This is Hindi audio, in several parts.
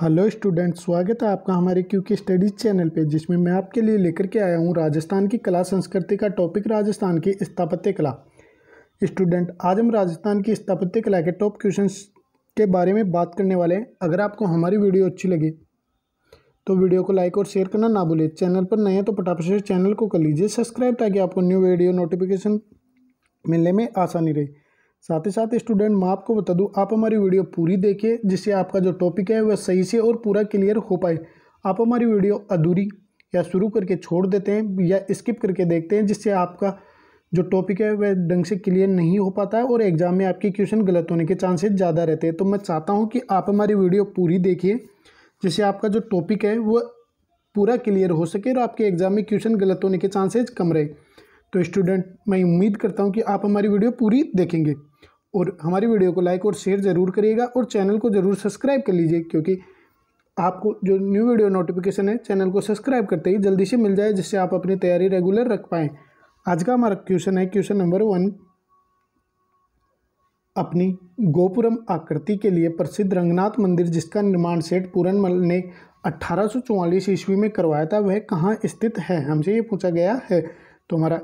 हेलो स्टूडेंट स्वागत है आपका हमारे क्यू के स्टडीज चैनल पे जिसमें मैं आपके लिए लेकर के आया हूँ राजस्थान की कला संस्कृति का टॉपिक राजस्थान की स्थापत्य कला स्टूडेंट आज हम राजस्थान की स्थापत्य कला के टॉप क्वेश्चंस के बारे में बात करने वाले हैं अगर आपको हमारी वीडियो अच्छी लगी तो वीडियो को लाइक और शेयर करना ना भूलें चैनल पर नए हैं तो फटाफट से चैनल को कर लीजिए सब्सक्राइब ताकि आपको न्यू वीडियो नोटिफिकेशन मिलने में आसानी रही साथ ही साथ स्टूडेंट मैं आपको बता दूँ आप हमारी वीडियो पूरी देखिए जिससे आपका जो टॉपिक है वह सही से और पूरा क्लियर हो पाए आप हमारी वीडियो अधूरी या शुरू करके छोड़ देते हैं या स्किप करके देखते हैं जिससे आपका जो टॉपिक है वह ढंग से क्लियर नहीं हो पाता है और एग्ज़ाम में आपके क्वेश्चन गलत होने के चांसेस ज़्यादा रहते हैं तो मैं चाहता हूँ कि आप हमारी वीडियो पूरी देखिए जिससे आपका जो टॉपिक है वह पूरा क्लियर हो सके और आपके एग्ज़ाम में क्वेश्चन गलत होने के चांसेज कम रहे तो स्टूडेंट मैं उम्मीद करता हूँ कि आप हमारी वीडियो पूरी देखेंगे और हमारी वीडियो को लाइक और शेयर ज़रूर करिएगा और चैनल को ज़रूर सब्सक्राइब कर लीजिए क्योंकि आपको जो न्यू वीडियो नोटिफिकेशन है चैनल को सब्सक्राइब करते ही जल्दी से मिल जाए जिससे आप अपनी तैयारी रेगुलर रख पाएँ आज का हमारा क्वेश्चन है क्वेश्चन नंबर वन अपनी गोपुरम आकृति के लिए प्रसिद्ध रंगनाथ मंदिर जिसका निर्माण सेठ पूरनमल ने 1844 ईस्वी में करवाया था वह कहाँ स्थित है हमसे ये पूछा गया है तो हमारा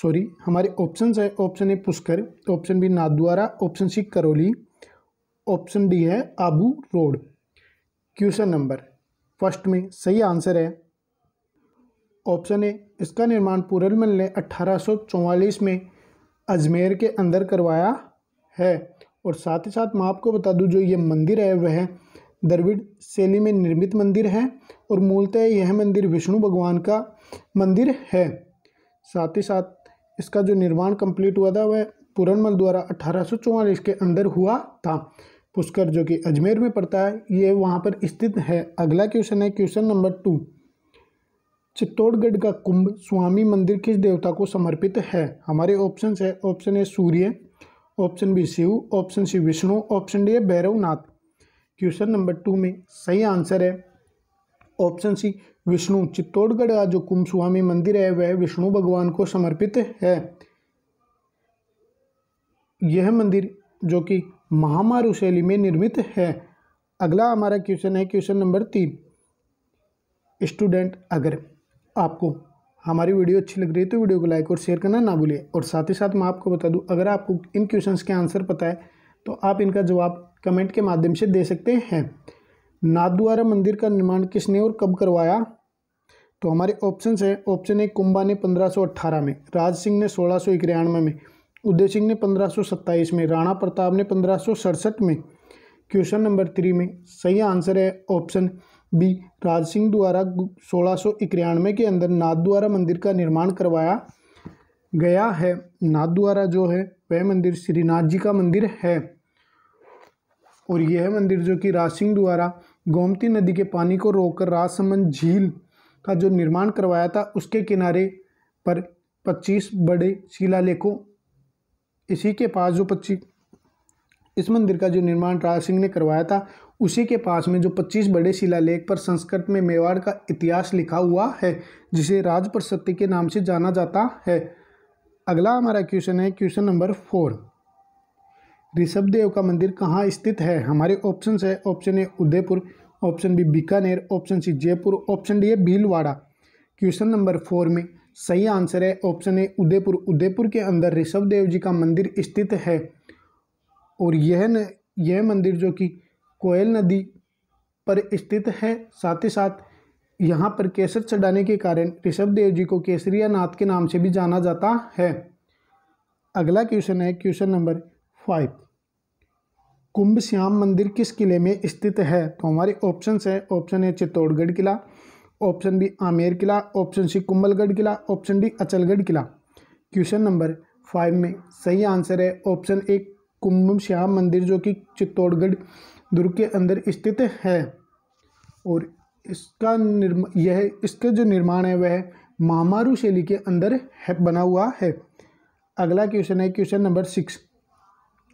सॉरी हमारे ऑप्शन है option A Pushkar option B Nathdwara option C Karauli option D है Abu road question number first में सही आंसर है ऑप्शन ए इसका निर्माण पुरलमल ने 1844 में अजमेर के अंदर करवाया है और साथ ही साथ मैं आपको बता दूं जो ये मंदिर है वह द्रविड़ शैली में निर्मित मंदिर है और मूलतः यह मंदिर विष्णु भगवान का मंदिर है साथ ही साथ इसका जो निर्माण कंप्लीट हुआ था वह पुरनमल द्वारा अठारह के अंदर हुआ था पुष्कर जो कि अजमेर में पड़ता है ये वहाँ पर स्थित है अगला क्वेश्चन है क्वेश्चन नंबर टू चित्तौड़गढ़ का कुंभ स्वामी मंदिर किस देवता को समर्पित है हमारे ऑप्शन है option A Surya option B Shiv option C Vishnu option D है भैरवनाथ क्वेश्चन नंबर टू में सही आंसर है ऑप्शन सी विष्णु चित्तौड़गढ़ का जो कुंभ स्वामी मंदिर है वह विष्णु भगवान को समर्पित है यह मंदिर जो कि महामारू शैली में निर्मित है अगला हमारा क्वेश्चन है क्वेश्चन नंबर तीन स्टूडेंट अगर आपको हमारी वीडियो अच्छी लग रही है तो वीडियो को लाइक और शेयर करना ना भूलिए और साथ ही साथ मैं आपको बता दूं अगर आपको इन क्वेश्चंस के आंसर पता है तो आप इनका जवाब कमेंट के माध्यम से दे सकते हैं नादुआरा मंदिर का निर्माण किसने और कब करवाया तो हमारे ऑप्शन है ऑप्शन ए कुंबा ने 1518 में राज सिंह ने सोलह में उदय सिंह ने 1527 में राणा प्रताप ने पंद्रह में क्वेश्चन नंबर थ्री में सही आंसर है ऑप्शन बी राज सिंह द्वारा सोलह के अंदर नाथद्वारा मंदिर का निर्माण करवाया गया है नाथद्वारा जो है वह मंदिर श्रीनाथ जी का मंदिर है और यह मंदिर जो कि राज सिंह द्वारा गोमती नदी के पानी को रोककर राजसमंद झील का जो निर्माण करवाया था उसके किनारे पर 25 बड़े शिलालेखों इसी के पास जो 25 इस मंदिर का जो निर्माण राज सिंह ने करवाया था उसी के पास में जो 25 बड़े शिलालेख पर संस्कृत में मेवाड़ का इतिहास लिखा हुआ है जिसे राजप्रशस्ति के नाम से जाना जाता है अगला हमारा क्वेश्चन है क्वेश्चन नंबर फोर ऋषभदेव का मंदिर कहाँ स्थित है हमारे ऑप्शन है option A Udaipur option B Bikaner option C Jaipur option D है भीलवाड़ा क्वेश्चन नंबर फोर में सही आंसर है ऑप्शन ए उदयपुर उदयपुर के अंदर ऋषभ देव जी का मंदिर स्थित है और यह न यह मंदिर जो कि कोयल नदी पर स्थित है साथ ही साथ यहाँ पर केसर चढ़ाने के कारण ऋषभ देव जी को केसरिया नाथ के नाम से भी जाना जाता है अगला क्वेश्चन है question number five Kumbh Shyam मंदिर किस किले में स्थित है तो हमारे ऑप्शन है ऑप्शन ए चित्तौड़गढ़ किला ऑप्शन बी आमेर किला ऑप्शन सी कुंभलगढ़ किला ऑप्शन डी अचलगढ़ किला क्वेश्चन नंबर फाइव में सही आंसर है ऑप्शन ए कुंभ श्याम मंदिर जो कि चित्तौड़गढ़ दुर्ग के अंदर स्थित है और इसका निर्मा यह इसके जो निर्माण है वह मामारू शैली के अंदर है बना हुआ है अगला क्वेश्चन है क्वेश्चन नंबर सिक्स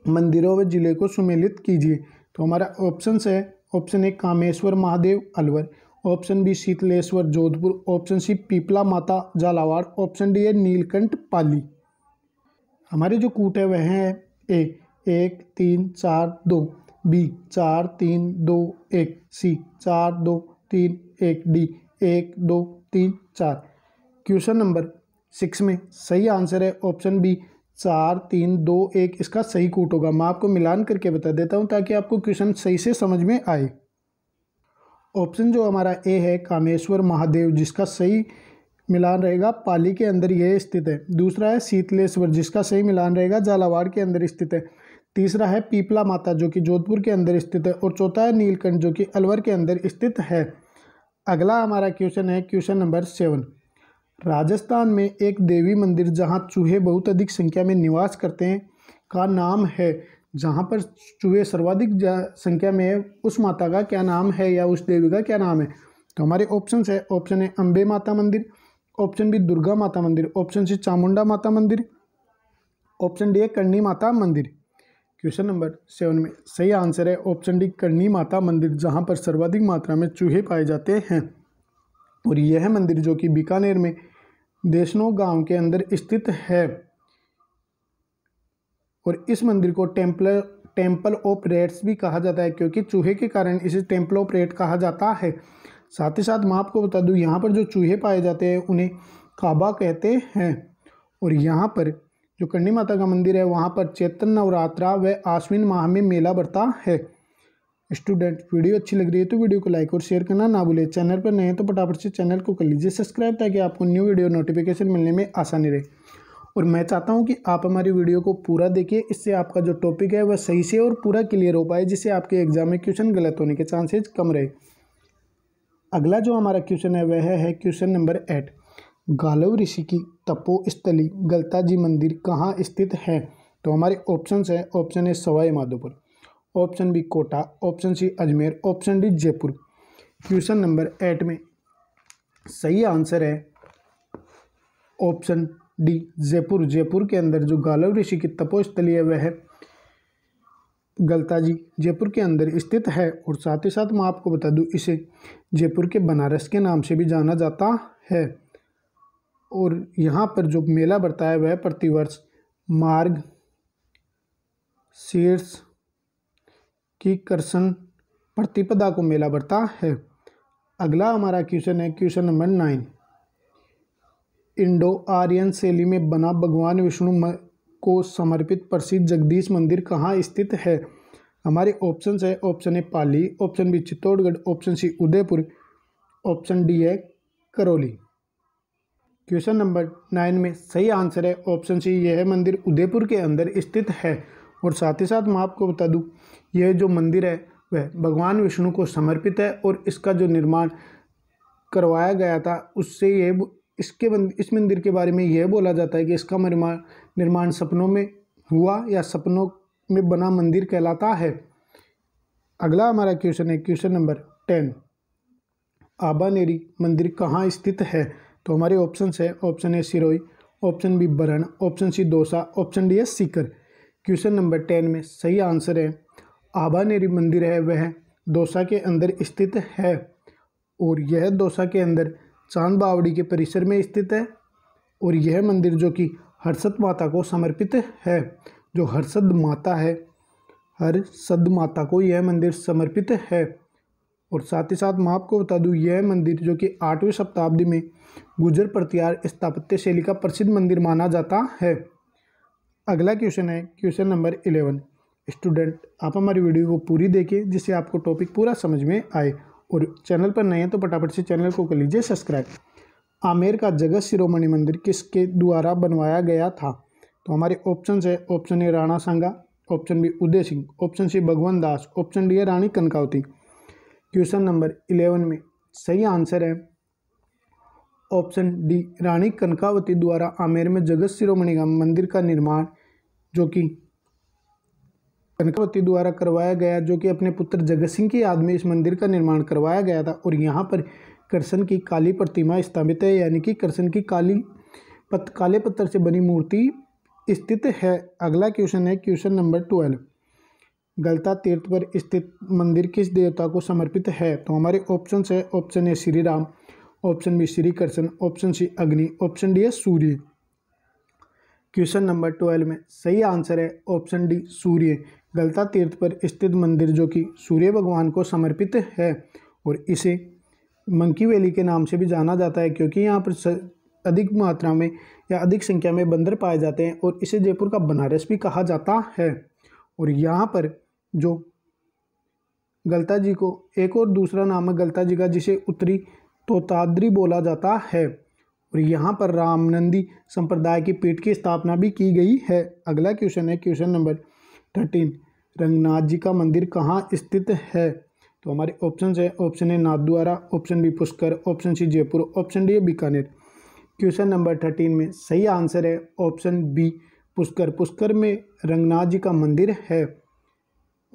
मंदिरों व ज़िले को सुमेलित कीजिए तो हमारा ऑप्शन है option A Kameshwar Mahadev Alwar option B Sheetleshwar Jodhpur option C Pipla Mata Jhalawar option D है नीलकंठ पाली हमारे जो कूट है वह हैं ए एक तीन चार दो बी चार तीन दो एक सी चार दो तीन एक डी एक दो तीन चार क्वेश्चन नंबर सिक्स में सही आंसर है ऑप्शन बी चार तीन दो एक इसका सही कूट होगा मैं आपको मिलान करके बता देता हूँ ताकि आपको क्वेश्चन सही से समझ में आए ऑप्शन जो हमारा ए है कामेश्वर महादेव जिसका सही मिलान रहेगा पाली के अंदर यह स्थित है दूसरा है शीतलेश्वर जिसका सही मिलान रहेगा झालावाड़ के अंदर स्थित है तीसरा है पीपला माता जो कि जोधपुर के अंदर स्थित है और चौथा है नीलकंठ जो कि अलवर के अंदर स्थित है अगला हमारा क्वेश्चन है क्वेश्चन नंबर सेवन राजस्थान में एक देवी मंदिर जहाँ चूहे बहुत अधिक संख्या में निवास करते हैं का नाम है जहाँ पर चूहे सर्वाधिक संख्या में है उस माता का क्या नाम है या उस देवी का क्या नाम है तो हमारे ऑप्शन है ऑप्शन है अम्बे माता मंदिर ऑप्शन बी दुर्गा माता मंदिर ऑप्शन सी चामुंडा माता मंदिर ऑप्शन डी है करणी माता मंदिर क्वेश्चन नंबर सेवन में सही आंसर है ऑप्शन डी करणी माता मंदिर जहाँ पर सर्वाधिक मात्रा में चूहे पाए जाते हैं और यह मंदिर जो कि बीकानेर में देशनो गांव के अंदर स्थित है और इस मंदिर को टेम्पल टेम्पल ऑफ रेड्स भी कहा जाता है क्योंकि चूहे के कारण इसे टेम्पल ऑफ रेड कहा जाता है साथ ही साथ मैं आपको बता दूं यहाँ पर जो चूहे पाए जाते हैं उन्हें काबा कहते हैं और यहाँ पर जो कंडी माता का मंदिर है वहाँ पर चैतन नवरात्रा व आश्विन माह में मेला बढ़ता है स्टूडेंट वीडियो अच्छी लग रही है तो वीडियो को लाइक और शेयर करना ना भूले चैनल पर नए हैं तो फटाफट से चैनल को कर लीजिए सब्सक्राइब ताकि आपको न्यू वीडियो नोटिफिकेशन मिलने में आसानी रहे और मैं चाहता हूं कि आप हमारी वीडियो को पूरा देखिए इससे आपका जो टॉपिक है वह सही से और पूरा क्लियर हो पाए जिससे आपके एग्जाम में क्वेश्चन गलत होने के चांसेज कम रहे अगला जो हमारा क्वेश्चन है वह है क्वेश्चन नंबर एट गालव ऋषि की तपोस्थली गलता जी मंदिर कहाँ स्थित है तो हमारे ऑप्शन है ऑप्शन है Sawai Madhopur option B Kota option C Ajmer option D Jaipur question number eight में सही आंसर है ऑप्शन डी जयपुर जयपुर के अंदर जो गालव ऋषि की तपोस्थली है वह गलताजी जयपुर के अंदर स्थित है और साथ ही साथ मैं आपको बता दूं इसे जयपुर के बनारस के नाम से भी जाना जाता है और यहाँ पर जो मेला बढ़ता है वह प्रतिवर्ष मार्ग शीर्ष की कर्षण प्रतिपदा को मेला बढ़ता है अगला हमारा क्वेश्चन है question number nine Indo Aryan शैली में बना भगवान विष्णु को समर्पित प्रसिद्ध जगदीश मंदिर कहाँ स्थित है हमारे ऑप्शन है option A Pali option B Chittorgarh option C Udaipur option D है करौली क्वेश्चन नंबर नाइन में सही आंसर है ऑप्शन सी यह मंदिर उदयपुर के अंदर स्थित है और साथ ही साथ मैं आपको बता दूं यह जो मंदिर है वह भगवान विष्णु को समर्पित है और इसका जो निर्माण करवाया गया था उससे ये इसके इस मंदिर के बारे में यह बोला जाता है कि इसका निर्माण निर्माण सपनों में हुआ या सपनों में बना मंदिर कहलाता है अगला हमारा क्वेश्चन है क्वेश्चन नंबर टेन आबानेरी मंदिर कहाँ स्थित है तो हमारे ऑप्शन है option A Sirohi option B Baran option C Dausa option D है सीकर क्वेश्चन नंबर टेन में सही आंसर है नेरी मंदिर है वह दौसा के अंदर स्थित है और यह दौसा के अंदर चांद बावड़ी के परिसर में स्थित है और यह मंदिर जो कि हर्षद माता को समर्पित है जो हर्षद माता है हर सद माता को यह मंदिर समर्पित है और साथ ही साथ मैं आपको बता दूं यह मंदिर जो कि आठवीं शताब्दी में गुजर प्रत्यार स्थापत्य शैली का प्रसिद्ध मंदिर माना जाता है अगला क्वेश्चन है क्वेश्चन नंबर इलेवन स्टूडेंट आप हमारी वीडियो को पूरी देखें जिससे आपको टॉपिक पूरा समझ में आए और चैनल पर नए हैं तो फटाफट से चैनल को कर लीजिए सब्सक्राइब आमेर का जगत शिरोमणि मंदिर किसके द्वारा बनवाया गया था तो हमारे ऑप्शन है option A Rana Sanga option B Uday Singh option C Bhagwan Das option D है Rani Kanakavati question number eleven में सही आंसर है ऑप्शन डी रानी कनकावती द्वारा आमेर में जगत शिरोमणि का मंदिर का निर्माण जो कि कनकावती द्वारा करवाया गया जो कि अपने पुत्र जगत सिंह की याद में इस मंदिर का निर्माण करवाया गया था और यहाँ पर कृष्ण की काली प्रतिमा स्थापित है यानी कि कृष्ण की काली पत, काले पत्थर से बनी मूर्ति स्थित है अगला क्वेश्चन है क्वेश्चन नंबर ट्वेल्व गलता तीर्थ पर स्थित मंदिर किस देवता को समर्पित है तो हमारे ऑप्शन है option A Shri Ram option B Shri Krishna option C Agni option D है सूर्य क्वेश्चन नंबर ट्वेल्व में सही आंसर है ऑप्शन डी सूर्य गलता तीर्थ पर स्थित मंदिर जो कि सूर्य भगवान को समर्पित है और इसे मंकी वैली के नाम से भी जाना जाता है क्योंकि यहाँ पर अधिक मात्रा में या अधिक संख्या में बंदर पाए जाते हैं और इसे जयपुर का बनारस भी कहा जाता है और यहाँ पर जो गलता जी को एक और दूसरा नाम है गलता जी का जिसे उत्तरी तोताद्री बोला जाता है और यहाँ पर रामनंदी संप्रदाय की पीठ की स्थापना भी की गई है अगला क्वेश्चन है question number thirteen Ranganath ji का मंदिर कहाँ स्थित है तो हमारे ऑप्शन है option A Nathdwara option B Pushkar option C Jaipur option D Bikaner question number thirteen में सही आंसर है ऑप्शन बी पुष्कर पुष्कर में रंगनाथ जी का मंदिर है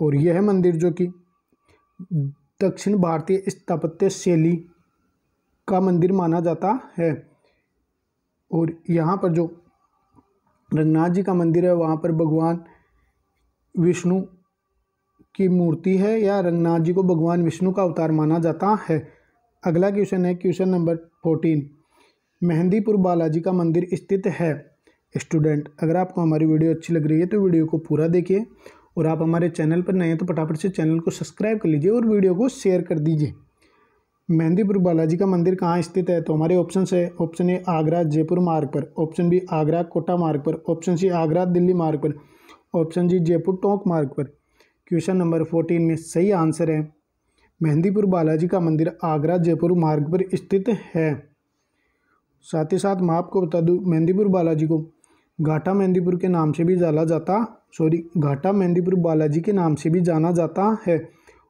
और यह मंदिर जो कि दक्षिण भारतीय स्थापत्य शैली का मंदिर माना जाता है और यहाँ पर जो रंगनाथ जी का मंदिर है वहाँ पर भगवान विष्णु की मूर्ति है या रंगनाथ जी को भगवान विष्णु का अवतार माना जाता है अगला क्वेश्चन है question number fourteen Mehandipur Balaji का मंदिर स्थित है स्टूडेंट अगर आपको हमारी वीडियो अच्छी लग रही है तो वीडियो को पूरा देखिए और आप हमारे चैनल पर नए हैं तो फटाफट से चैनल को सब्सक्राइब कर लीजिए और वीडियो को शेयर कर दीजिए मेहंदीपुर बालाजी का मंदिर कहाँ स्थित है तो हमारे ऑप्शन है ऑप्शन ए आगरा जयपुर मार्ग पर ऑप्शन बी आगरा कोटा मार्ग पर ऑप्शन सी आगरा दिल्ली मार्ग पर ऑप्शन जी जयपुर टोंक मार्ग पर क्वेश्चन नंबर फोर्टीन में सही आंसर है मेहंदीपुर बालाजी का मंदिर आगरा जयपुर मार्ग पर स्थित है साथ ही साथ मैं आपको बता दूँ मेहंदीपुर बालाजी को घाटा मेहंदीपुर के नाम से भी जाना जाता सॉरी घाटा मेहंदीपुर बालाजी के नाम से भी जाना जाता है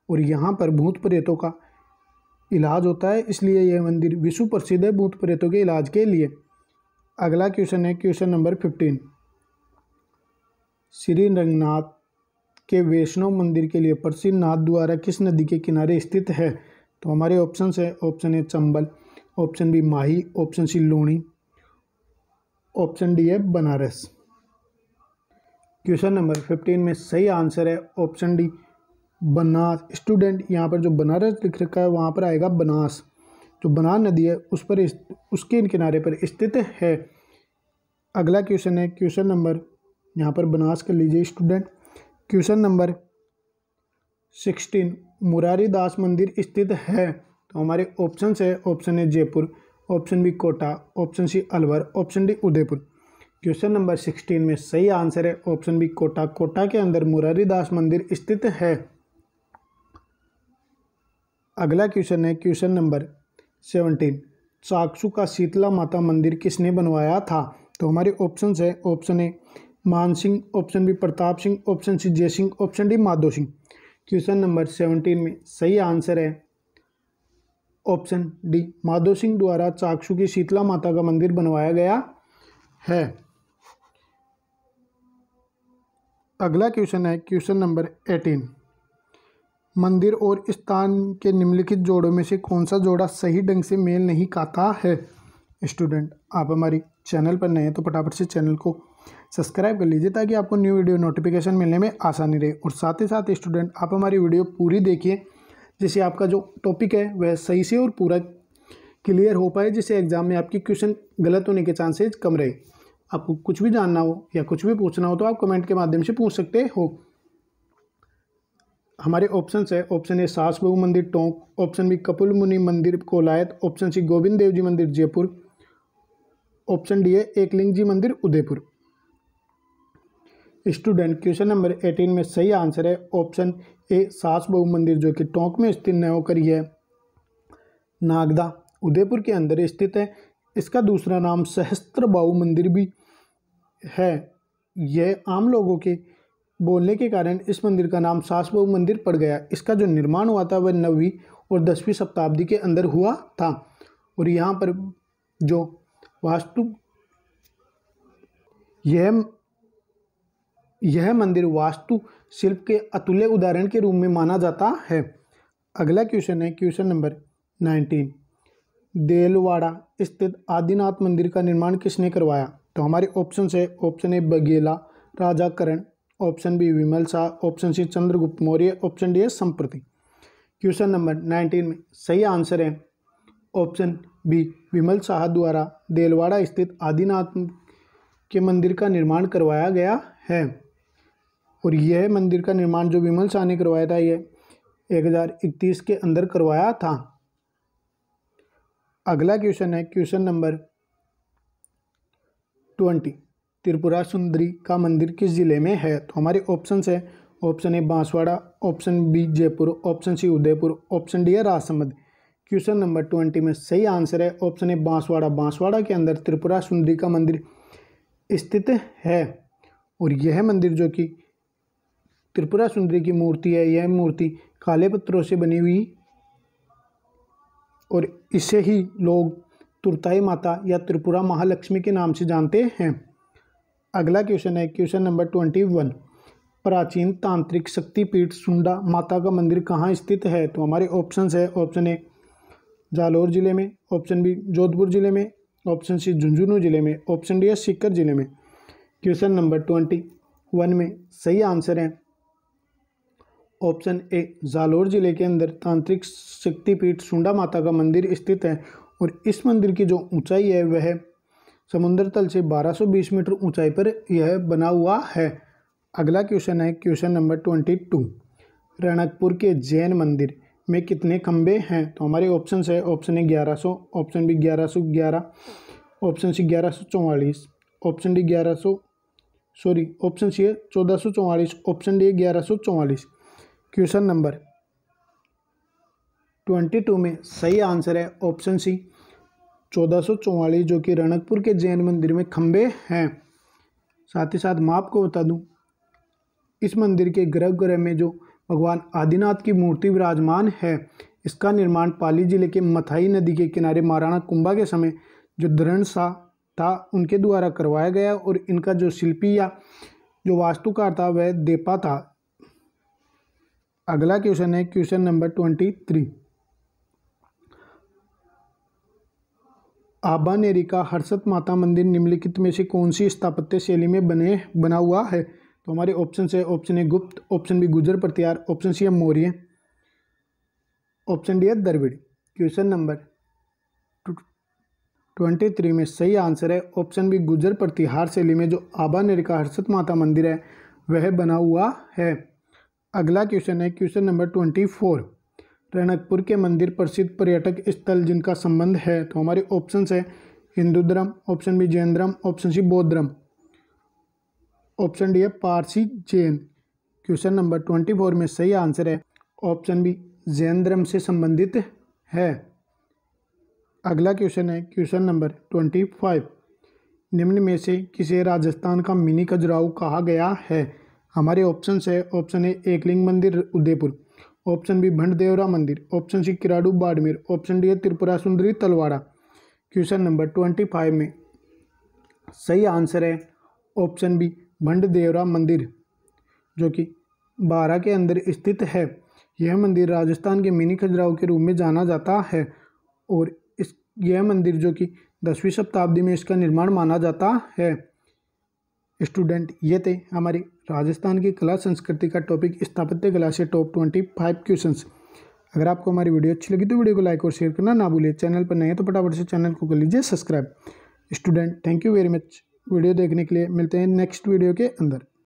और यहाँ पर भूत प्रेतों का इलाज होता है इसलिए यह मंदिर विश्व प्रसिद्ध है भूत प्रेतों के इलाज के लिए अगला क्वेश्चन है question number fifteen Shri Ranganath के वैष्णव मंदिर के लिए प्रसिद्ध नाथ द्वारा किस नदी के किनारे स्थित है तो हमारे ऑप्शन है option A Chambal option B Mahi option C Luni option D है बनारस क्वेश्चन नंबर फिफ्टीन में सही आंसर है ऑप्शन डी बनास स्टूडेंट यहाँ पर जो बनारस लिख रखा है वहाँ पर आएगा बनास जो बनार नदी है उस पर उसके इन किनारे पर स्थित है अगला क्वेश्चन है क्वेश्चन नंबर यहाँ पर बनास कर लीजिए student question number sixteen Murari Das मंदिर स्थित है तो हमारे ऑप्शन है option A Jaipur option B Kota option C Alwar option D Udaipur question number sixteen में सही आंसर है ऑप्शन बी कोटा कोटा के अंदर मुरारी दास मंदिर स्थित है अगला क्वेश्चन है क्वेश्चन नंबर सेवनटीन चाकसू का शीतला माता मंदिर किसने बनवाया था तो हमारे ऑप्शन है option A Man Singh option B Pratap Singh option C Jai Singh option D Madho Singh question number seventeen में सही आंसर है ऑप्शन डी माधो सिंह द्वारा चाक्षु की शीतला माता का मंदिर बनवाया गया है अगला क्वेश्चन है क्वेश्चन नंबर एटीन मंदिर और स्थान के निम्नलिखित जोड़ों में से कौन सा जोड़ा सही ढंग से मेल नहीं खाता है स्टूडेंट आप हमारी चैनल पर नए हैं तो फटाफट से चैनल को सब्सक्राइब कर लीजिए ताकि आपको न्यू वीडियो नोटिफिकेशन मिलने में आसानी रहे और साथ ही साथ स्टूडेंट आप हमारी वीडियो पूरी देखिए जिससे आपका जो टॉपिक है वह सही से और पूरा क्लियर हो पाए जिससे एग्ज़ाम में आपकी क्वेश्चन गलत होने के चांसेज कम रहे आपको कुछ भी जानना हो या कुछ भी पूछना हो तो आप कमेंट के माध्यम से पूछ सकते हो हमारे ऑप्शन है ऑप्शन ए सास बहु मंदिर टोंक ऑप्शन बी कपिल मुनि मंदिर कोलायत ऑप्शन सी गोविंद देव जी मंदिर जयपुर ऑप्शन डी है एकलिंग जी मंदिर Udaipur student question number eighteen में सही आंसर है ऑप्शन ए सास बहु मंदिर जो कि टोंक में स्थित न होकर यह नागदा उदयपुर के अंदर स्थित है इसका दूसरा नाम सहस्त्र बाहु मंदिर भी है यह आम लोगों के बोलने के कारण इस मंदिर का नाम सास बहु मंदिर पड़ गया इसका जो निर्माण हुआ था वह नवीं और दसवीं शताब्दी के अंदर हुआ था और यहाँ पर जो वास्तु यह यह मंदिर वास्तु शिल्प के अतुल्य उदाहरण के रूप में माना जाता है अगला क्वेश्चन है क्वेश्चन नंबर नाइनटीन देलवाड़ा स्थित आदिनाथ मंदिर का निर्माण किसने करवाया तो हमारे ऑप्शन है ऑप्शन ए बघेला राजा Karan option B Vimal Shah option C Chandragupta Maurya option D है संप्रति क्वेश्चन नंबर नाइनटीन में सही आंसर है ऑप्शन बी विमल शाह द्वारा देलवाड़ा स्थित आदिनाथ के मंदिर का निर्माण करवाया गया है और यह मंदिर का निर्माण जो विमल शाह ने करवाया था यह 1031 के अंदर करवाया था अगला क्वेश्चन है क्वेश्चन नंबर ट्वेंटी त्रिपुरा सुंदरी का मंदिर किस ज़िले में है तो हमारे ऑप्शन है option A Banswara option B Jaipur option C Udaipur option D है राजसमंद क्वेश्चन नंबर ट्वेंटी में सही आंसर है ऑप्शन ए बांसवाड़ा बांसवाड़ा के अंदर त्रिपुरा सुंदरी का मंदिर स्थित है और यह मंदिर जो कि त्रिपुरा सुंदरी की मूर्ति है यह मूर्ति काले पत्थरों से बनी हुई और इसे ही लोग तुरताई माता या त्रिपुरा महालक्ष्मी के नाम से जानते हैं अगला क्वेश्चन है क्वेश्चन नंबर ट्वेंटी वन प्राचीन तांत्रिक शक्तिपीठ सुंडा माता का मंदिर कहाँ स्थित है तो हमारे ऑप्शन है ऑप्शन ए जालौर ज़िले में ऑप्शन बी जोधपुर ज़िले में ऑप्शन सी झुंझुनू ज़िले में ऑप्शन डी है सीकर ज़िले में क्वेश्चन नंबर ट्वेंटी वन में सही आंसर है ऑप्शन ए जालोर जिले के अंदर तांत्रिक शक्तिपीठ सुंडा माता का मंदिर स्थित है और इस मंदिर की जो ऊंचाई है वह समुद्र तल से 1220 मीटर ऊंचाई पर यह बना हुआ है अगला क्वेश्चन है question number twenty two Ranakpur के जैन मंदिर में कितने खंबे हैं तो हमारे ऑप्शन है ऑप्शन ए ग्यारह सौ ऑप्शन बी ग्यारह सौ ग्यारह ऑप्शन सी ग्यारह सौ चौवालीस ऑप्शन डी ग्यारह सौ सॉरी ऑप्शन सी है चौदह सौ चौवालीस ऑप्शन डी ग्यारह सौ चौवालीस क्वेश्चन नंबर ट्वेंटी टू में सही आंसर है ऑप्शन सी चौदह सौ चौवालीस जो कि रणकपुर के जैन मंदिर में खम्भे हैं साथ ही साथ मैं आपको बता दूं इस मंदिर के गर्भगृह में जो भगवान आदिनाथ की मूर्ति विराजमान है इसका निर्माण पाली जिले के मथाई नदी के किनारे महाराणा कुंभा के समय जो दृढ़ सा था उनके द्वारा करवाया गया और इनका जो शिल्पी या जो वास्तुकार था वह देपा था अगला क्वेश्चन है क्वेश्चन नंबर ट्वेंटी थ्री आबा नेरिका हर्षत माता मंदिर निम्नलिखित में से कौन सी स्थापत्य शैली में बने बना हुआ है तो हमारे ऑप्शन है ऑप्शन ए गुप्त ऑप्शन बी गुजर प्रतिहार ऑप्शन सी है मौर्य ऑप्शन डी है Dravid question number twenty three में सही आंसर है ऑप्शन बी गुजर प्रतिहार शैली में जो आबा नेरिका हर्षत माता मंदिर है वह बना हुआ है अगला क्वेश्चन है question number twenty four Ranakpur के मंदिर प्रसिद्ध पर्यटक स्थल जिनका संबंध है तो हमारे ऑप्शंस है हिंदू धर्म ऑप्शन बी जैन धर्म ऑप्शन सी बौद्ध धर्म ऑप्शन डी है Parsi Jain question number twenty four में सही आंसर है ऑप्शन बी जैन धर्म से संबंधित है अगला क्वेश्चन है क्वेश्चन नंबर ट्वेंटी फाइव निम्न में से किसे राजस्थान का मिनी खजुराहो कहा गया है हमारे ऑप्शन है ऑप्शन ए एकलिंग मंदिर उदयपुर ऑप्शन बी भंड देवरा मंदिर option C Kiradu Barmer option D है Tripura Sundari Talwara question number twenty five में सही आंसर है ऑप्शन बी भंड देवरा मंदिर जो कि बारह के अंदर स्थित है यह मंदिर राजस्थान के मिनी खजुराहो के रूप में जाना जाता है और इस यह मंदिर जो कि दसवीं शताब्दी में इसका निर्माण माना जाता है स्टूडेंट ये थे हमारे राजस्थान की कला संस्कृति का टॉपिक स्थापत्य कला से टॉप ट्वेंटी फाइव क्वेश्चन अगर आपको हमारी वीडियो अच्छी लगी तो वीडियो को लाइक और शेयर करना ना भूलिए चैनल पर नहीं है तो फटाफट से चैनल को कर लीजिए subscribe student thank you very much video देखने के लिए मिलते हैं नेक्स्ट वीडियो के अंदर